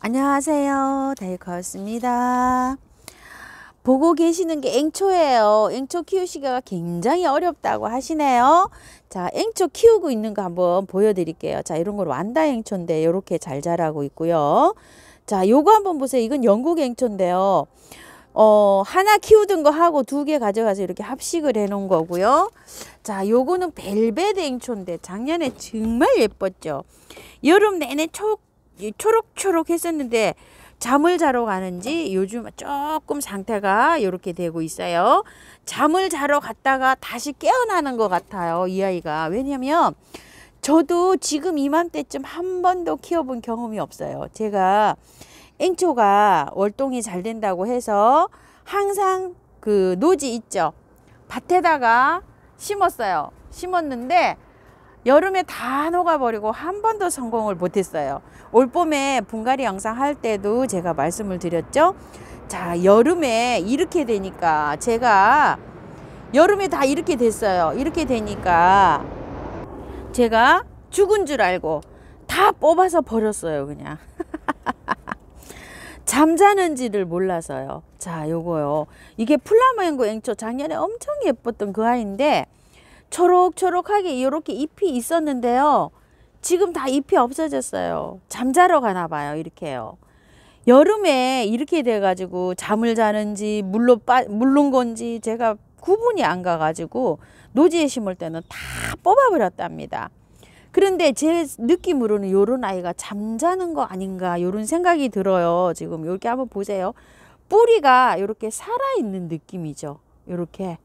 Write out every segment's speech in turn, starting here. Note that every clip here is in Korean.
안녕하세요. 다이커였습니다. 보고 계시는 게 앵초예요. 앵초 키우시기가 굉장히 어렵다고 하시네요. 자, 앵초 키우고 있는 거 한번 보여드릴게요. 자, 이런 걸 완다 앵초인데 이렇게 잘 자라고 있고요. 자, 요거 한번 보세요. 이건 영국 앵초인데요. 어, 하나 키우던 거 하고 두 개 가져가서 이렇게 합식을 해 놓은 거고요. 자, 요거는 벨벳 앵초인데 작년에 정말 예뻤죠. 여름 내내 촉 초록초록 했었는데 잠을 자러 가는지 요즘 조금 상태가 이렇게 되고 있어요. 잠을 자러 갔다가 다시 깨어나는 것 같아요. 이 아이가. 왜냐면 저도 지금 이맘때쯤 한 번도 키워본 경험이 없어요. 제가 앵초가 월동이 잘 된다고 해서 항상 그 노지 있죠. 밭에다가 심었어요. 심었는데 여름에 다 녹아버리고 한 번도 성공을 못했어요. 올봄에 분갈이 영상 할 때도 제가 말씀을 드렸죠. 자 여름에 이렇게 되니까 제가 여름에 다 이렇게 됐어요. 이렇게 되니까 제가 죽은 줄 알고 다 뽑아서 버렸어요 그냥 잠자는지를 몰라서요 자 요거요 이게 플라멩고 앵초 작년에 엄청 예뻤던 그 아이인데 초록초록하게 이렇게 잎이 있었는데요. 지금 다 잎이 없어졌어요. 잠자러 가나 봐요. 이렇게요. 여름에 이렇게 돼가지고 잠을 자는지 물로 빠, 물른 건지 제가 구분이 안 가가지고 노지에 심을 때는 다 뽑아버렸답니다. 그런데 제 느낌으로는 요런 아이가 잠자는 거 아닌가 요런 생각이 들어요. 지금 이렇게 한번 보세요. 뿌리가 이렇게 살아있는 느낌이죠. 이렇게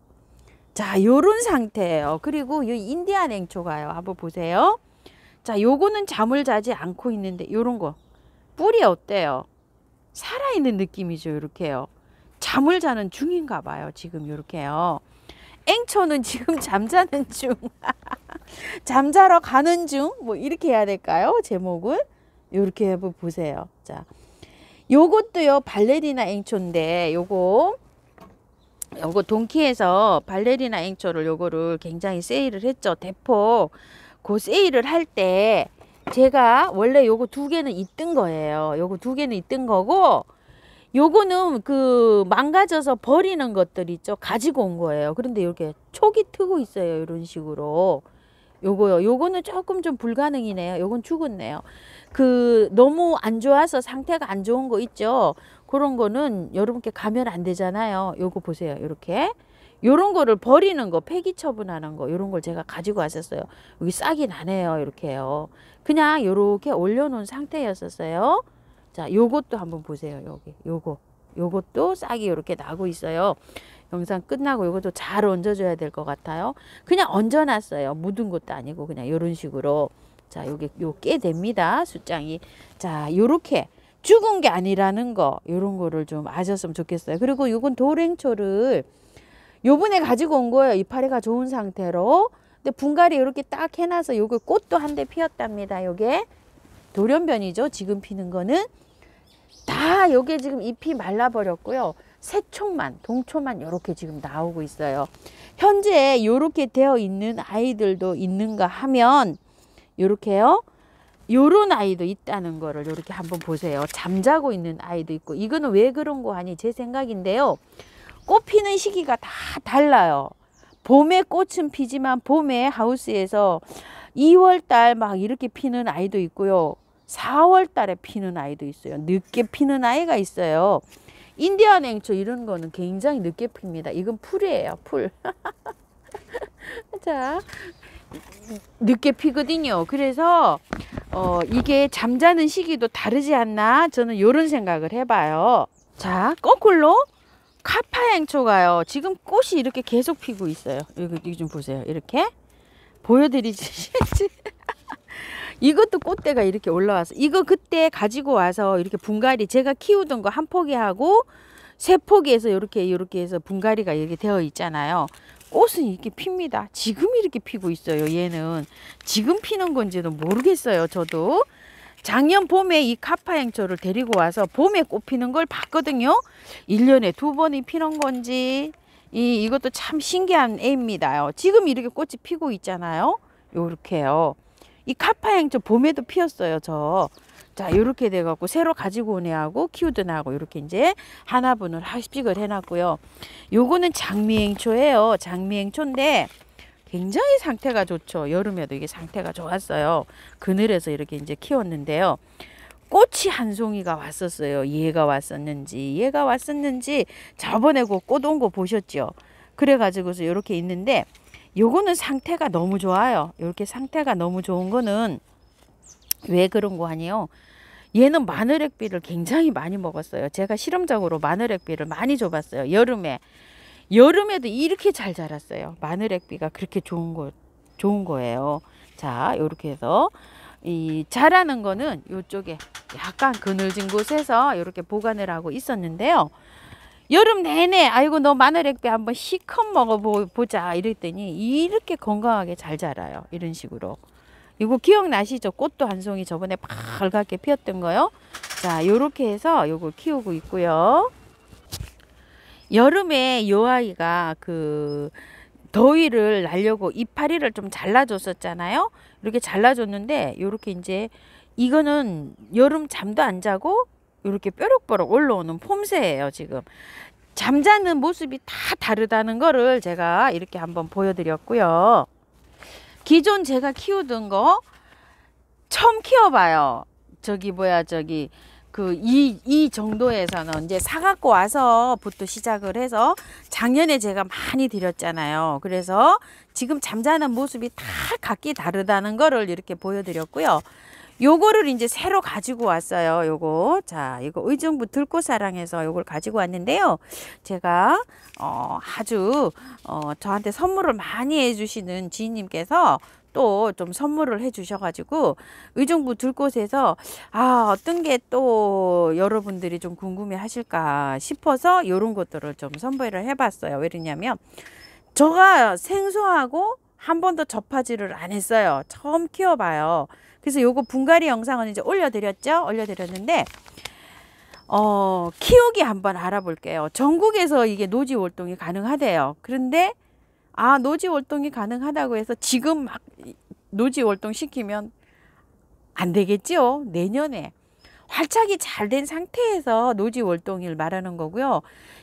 자, 요런 상태예요. 그리고 이 인디안 앵초가요 한번 보세요. 자, 요거는 잠을 자지 않고 있는데 요런 거. 뿌리 어때요? 살아있는 느낌이죠. 이렇게요. 잠을 자는 중인가 봐요. 지금 요렇게요 앵초는 지금 잠자는 중. 잠자러 가는 중. 뭐 이렇게 해야 될까요? 제목은. 요렇게해 보세요. 자. 요것도요. 발레리나 앵초인데 요거 요거 어, 그 동키에서 발레리나 앵초를 요거를 굉장히 세일을 했죠. 대폭 그 세일을 할 때 제가 원래 요거 두 개는 있던 거예요. 요거 두 개는 있던 거고 요거는 그 망가져서 버리는 것들 있죠. 가지고 온 거예요. 그런데 이렇게 촉이 트고 있어요. 이런 식으로. 요거요. 요거는 조금 좀 불가능이네요. 요건 죽었네요. 그 너무 안 좋아서 상태가 안 좋은 거 있죠. 그런 거는 여러분께 가면 안 되잖아요. 요거 보세요. 이렇게 요런 거를 버리는 거 폐기 처분하는 거 요런 걸 제가 가지고 왔었어요. 여기 싹이 나네요. 이렇게요. 그냥 요렇게 올려놓은 상태였었어요. 자 요것도 한번 보세요. 여기 요거 요것도 싹이 이렇게 나고 있어요. 영상 끝나고 이것도 잘 얹어줘야 될 것 같아요. 그냥 얹어놨어요. 묻은 것도 아니고 그냥 이런 식으로 자 여기 요깨 됩니다. 숫장이 자 요렇게 죽은 게 아니라는 거 이런 거를 좀 아셨으면 좋겠어요. 그리고 이건 도랭초를 요번에 가지고 온 거예요. 이파리가 좋은 상태로. 근데 분갈이 이렇게 딱 해놔서 요거 꽃도 한 대 피었답니다. 요게 돌연변이죠. 지금 피는 거는 다 요게 지금 잎이 말라버렸고요. 새총만 동초만 요렇게 지금 나오고 있어요. 현재 요렇게 되어 있는 아이들도 있는가 하면 요렇게요. 요런 아이도 있다는 거를 이렇게 한번 보세요. 잠자고 있는 아이도 있고 이거는 왜 그런 거 아니 제 생각인데요. 꽃 피는 시기가 다 달라요. 봄에 꽃은 피지만 봄에 하우스에서 2월달 막 이렇게 피는 아이도 있고요. 4월달에 피는 아이도 있어요. 늦게 피는 아이가 있어요. 인디언 행초 이런 거는 굉장히 늦게 핍니다. 이건 풀이에요. 풀. 자, 늦게 피거든요. 그래서 어, 이게 잠자는 시기도 다르지 않나 저는 이런 생각을 해봐요. 자, 거꾸로 카파행초가요. 지금 꽃이 이렇게 계속 피고 있어요. 여기, 여기 좀 보세요. 이렇게 보여드리지. 이것도 꽃대가 이렇게 올라와서 이거 그때 가지고 와서 이렇게 분갈이 제가 키우던 거 한 포기 하고 세 포기에서 이렇게 이렇게 해서 분갈이가 이렇게 되어 있잖아요. 꽃은 이렇게 핍니다. 지금 이렇게 피고 있어요. 얘는 지금 피는 건지도 모르겠어요. 저도 작년 봄에 이 카파향초를 데리고 와서 봄에 꽃 피는 걸 봤거든요. 1년에 두 번이 피는 건지 이, 이것도 참 신기한 애입니다. 지금 이렇게 꽃이 피고 있잖아요. 요렇게요. 이 카파향초 봄에도 피었어요. 저자 이렇게 돼 갖고 새로 가지고 온 애하고 키우던 애하고 이렇게 이제 하나분을 합식을 해놨고요 요거는 장미행초예요 장미행초인데 굉장히 상태가 좋죠 여름에도 이게 상태가 좋았어요 그늘에서 이렇게 이제 키웠는데요 꽃이 한 송이가 왔었어요 얘가 왔었는지 얘가 왔었는지 저번에 그꽃온 거 보셨죠 그래 가지고서 이렇게 있는데 요거는 상태가 너무 좋아요 이렇게 상태가 너무 좋은 거는 왜 그런 거 아니에요 얘는 마늘 액비를 굉장히 많이 먹었어요. 제가 실험적으로 마늘 액비를 많이 줘봤어요. 여름에. 여름에도 이렇게 잘 자랐어요. 마늘 액비가 그렇게 좋은 거, 좋은 거예요. 자, 요렇게 해서 이 자라는 거는 요쪽에 약간 그늘진 곳에서 이렇게 보관을 하고 있었는데요. 여름 내내 아이고 너 마늘 액비 한번 시컷 먹어보자 이랬더니 이렇게 건강하게 잘 자라요. 이런 식으로. 이거 기억나시죠? 꽃도 한 송이 저번에 빨갛게 피었던 거요. 자, 요렇게 해서 요걸 키우고 있고요. 여름에 요 아이가 그 더위를 날려고 이파리를 좀 잘라줬었잖아요. 이렇게 잘라줬는데 요렇게 이제 이거는 여름 잠도 안 자고 이렇게 뾰록뾰록 올라오는 폼새예요 지금 잠자는 모습이 다 다르다는 거를 제가 이렇게 한번 보여드렸고요 기존 제가 키우던 거 처음 키워봐요. 저기 뭐야 저기 그이이 이 정도에서는 이제 사갖고 와서부터 시작을 해서 작년에 제가 많이 드렸잖아요. 그래서 지금 잠자는 모습이 다 각기 다르다는 거를 이렇게 보여드렸고요. 요거를 이제 새로 가지고 왔어요. 요거. 자, 이거 의정부 들꽃사랑에서 요걸 가지고 왔는데요. 제가 어, 아주 어, 저한테 선물을 많이 해주시는 지인님께서 또 좀 선물을 해주셔가지고 의정부 들꽃에서 아 어떤 게 또 여러분들이 좀 궁금해 하실까 싶어서 요런 것들을 좀 선보이를 해봤어요. 왜 그러냐면 저가 생소하고 한 번도 접하지를 안 했어요. 처음 키워봐요. 그래서 요거 분갈이 영상은 이제 올려드렸죠? 올려드렸는데 어, 키우기 한번 알아볼게요. 전국에서 이게 노지 월동이 가능하대요. 그런데 아 노지 월동이 가능하다고 해서 지금 막 노지 월동 시키면 안되겠죠 내년에 활착이 잘 된 상태에서 노지 월동일 말하는 거고요.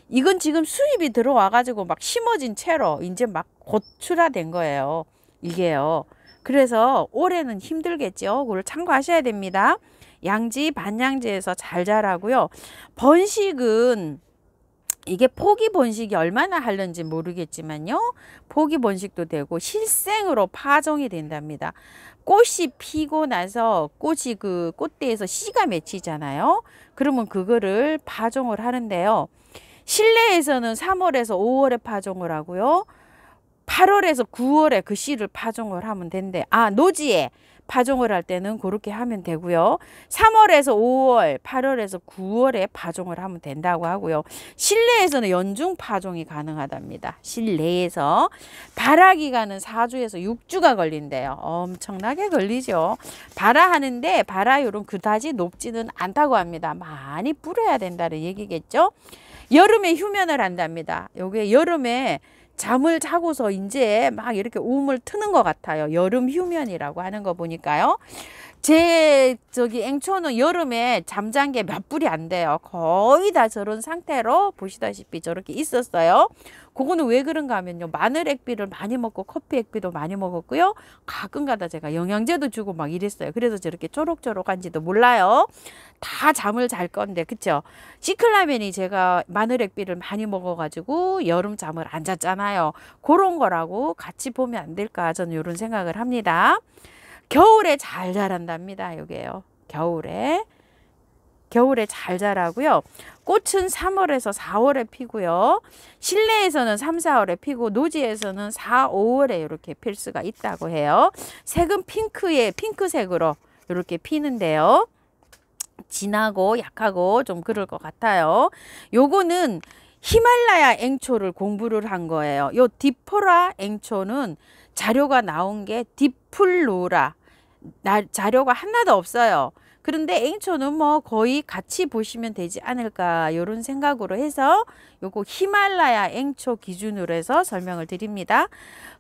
이건 지금 수입이 들어와 가지고 막 심어진 채로 이제 막 고출하된 거예요. 이게요. 그래서 올해는 힘들겠죠. 그걸 참고하셔야 됩니다. 양지, 반양지에서 잘 자라고요. 번식은 이게 포기 번식이 얼마나 하는지 모르겠지만요. 포기 번식도 되고 실생으로 파종이 된답니다. 꽃이 피고 나서 꽃이 그 꽃대에서 씨가 맺히잖아요. 그러면 그거를 파종을 하는데요. 실내에서는 3월에서 5월에 파종을 하고요. 8월에서 9월에 그 씨를 파종을 하면 된대. 아, 노지에 파종을 할 때는 그렇게 하면 되고요. 3월에서 5월, 8월에서 9월에 파종을 하면 된다고 하고요. 실내에서는 연중 파종이 가능하답니다. 실내에서 발아기간은 4주에서 6주가 걸린대요. 엄청나게 걸리죠. 발아하는데발아율은 그다지 높지는 않다고 합니다. 많이 뿌려야 된다는 얘기겠죠. 여름에 휴면을 한답니다. 요게 여름에 잠을 자고서 이제 막 이렇게 움을 트는 것 같아요. 여름 휴면이라고 하는 거 보니까요. 제 저기 앵초는 여름에 잠잔게 몇 불이 안 돼요. 거의 다 저런 상태로 보시다시피 저렇게 있었어요. 그거는 왜 그런가 하면요. 마늘 액비를 많이 먹고 커피 액비도 많이 먹었고요. 가끔가다 제가 영양제도 주고 막 이랬어요. 그래서 저렇게 초록초록한지도 몰라요. 다 잠을 잘 건데 그쵸? 시클라멘이 제가 마늘 액비를 많이 먹어가지고 여름 잠을 안 잤잖아요. 그런 거라고 같이 보면 안 될까 저는 이런 생각을 합니다. 겨울에 잘 자란답니다. 요게요. 겨울에. 겨울에 잘 자라고요. 꽃은 3월에서 4월에 피고요. 실내에서는 3, 4월에 피고 노지에서는 4, 5월에 이렇게 필 수가 있다고 해요. 색은 핑크의 핑크색으로 이렇게 피는데요. 진하고 약하고 좀 그럴 것 같아요. 요거는 히말라야 앵초를 공부를 한 거예요. 요 디포라 앵초는 자료가 나온 게 디플로라 자료가 하나도 없어요. 그런데 앵초는 뭐 거의 같이 보시면 되지 않을까 이런 생각으로 해서 요거 히말라야 앵초 기준으로 해서 설명을 드립니다.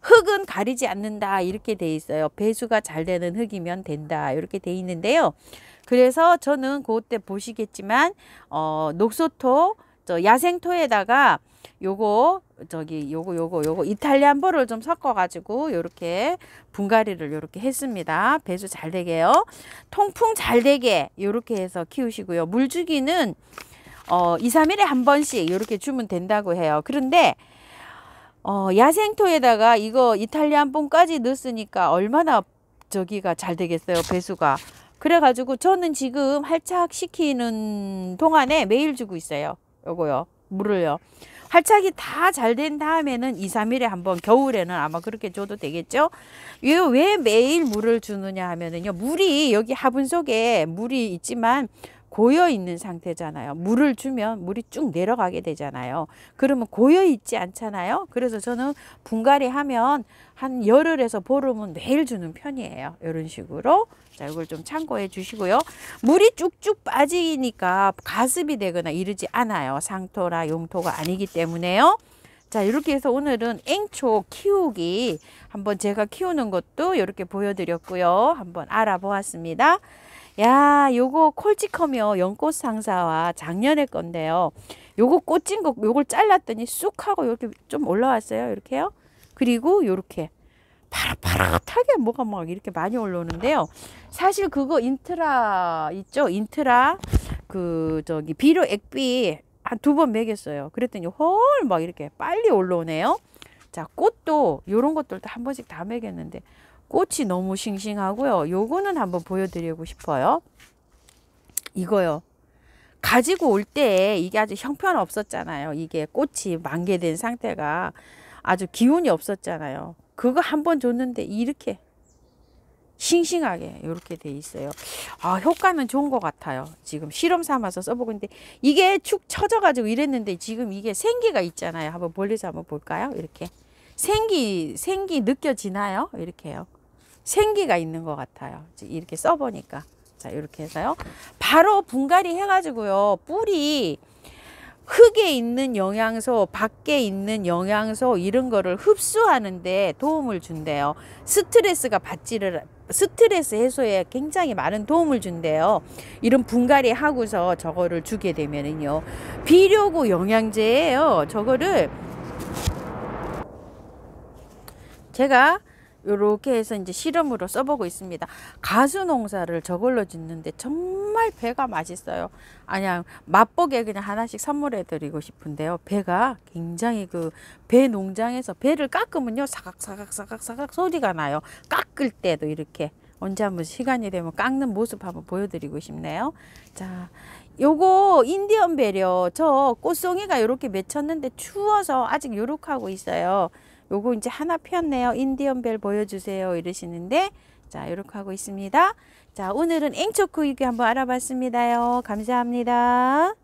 흙은 가리지 않는다 이렇게 돼 있어요. 배수가 잘 되는 흙이면 된다 이렇게 돼 있는데요. 그래서 저는 그때 보시겠지만 어, 녹소토 저 야생토에다가 요거 저기 요거 요거 요거 이탈리안 버를 좀 섞어 가지고 요렇게 분갈이를 요렇게 했습니다 배수 잘 되게요 통풍 잘 되게 요렇게 해서 키우시고요 물주기는 어 2, 3일에 한 번씩 요렇게 주면 된다고 해요 그런데 어 야생토에다가 이거 이탈리안봉까지 넣었으니까 얼마나 저기가 잘 되겠어요 배수가 그래가지고 저는 지금 활착시키는 동안에 매일 주고 있어요 요거요. 물을요. 활착이 다 잘 된 다음에는 2, 3일에 한번 겨울에는 아마 그렇게 줘도 되겠죠? 왜 매일 물을 주느냐 하면은요. 물이 여기 화분 속에 물이 있지만 고여 있는 상태잖아요. 물을 주면 물이 쭉 내려가게 되잖아요. 그러면 고여 있지 않잖아요. 그래서 저는 분갈이 하면 한 열흘에서 보름은 매일 주는 편이에요. 이런 식으로. 자, 이걸 좀 참고해 주시고요. 물이 쭉쭉 빠지니까 가습이 되거나 이러지 않아요. 상토나 용토가 아니기 때문에요. 자 이렇게 해서 오늘은 앵초 키우기 한번 제가 키우는 것도 이렇게 보여드렸고요 한번 알아보았습니다 야, 요거 콜찌커며 연꽃 상사와 작년에 건데요. 요거 꽂힌 거 요걸 잘랐더니 쑥 하고 이렇게 좀 올라왔어요. 이렇게요. 그리고 요렇게 파릇파릇하게 뭐가 막 이렇게 많이 올라오는데요. 사실 그거 인트라 있죠? 인트라 그 저기 비료 액비 한 두번 먹였어요. 그랬더니 헐 막 이렇게 빨리 올라오네요. 자, 꽃도 요런 것들도 한 번씩 다 먹였는데 꽃이 너무 싱싱하고요. 요거는 한번 보여드리고 싶어요. 이거요. 가지고 올 때 이게 아주 형편없었잖아요. 이게 꽃이 만개된 상태가 아주 기운이 없었잖아요. 그거 한번 줬는데 이렇게 싱싱하게 이렇게 돼 있어요. 아 효과는 좋은 것 같아요. 지금 실험 삼아서 써보고 있는데 이게 축 처져가지고 이랬는데 지금 이게 생기가 있잖아요. 한번 멀리서 한번 볼까요? 이렇게 생기 생기 느껴지나요? 이렇게요. 생기가 있는 것 같아요. 이렇게 써보니까. 자, 이렇게 해서요. 바로 분갈이 해가지고요. 뿌리, 흙에 있는 영양소, 밖에 있는 영양소, 이런 거를 흡수하는데 도움을 준대요. 스트레스가 받지를, 스트레스 해소에 굉장히 많은 도움을 준대요. 이런 분갈이 하고서 저거를 주게 되면은요. 비료고 영양제예요. 저거를 제가 이렇게 해서 이제 실험으로 써보고 있습니다. 가수 농사를 저걸로 짓는데 정말 배가 맛있어요. 아니야 맛보게 그냥 하나씩 선물해 드리고 싶은데요. 배가 굉장히 그 배 농장에서 배를 깎으면요 사각사각 사각 사각 소리가 나요. 깎을 때도 이렇게 언제 한번 시간이 되면 깎는 모습 한번 보여드리고 싶네요. 자, 요거 인디언 배려 저 꽃송이가 요렇게 맺혔는데 추워서 아직 요렇게 하고 있어요. 요거 이제 하나 피었네요. 인디언벨 보여주세요. 이러시는데 자 이렇게 하고 있습니다. 자 오늘은 앵초크 이게 한번 알아봤습니다요. 감사합니다.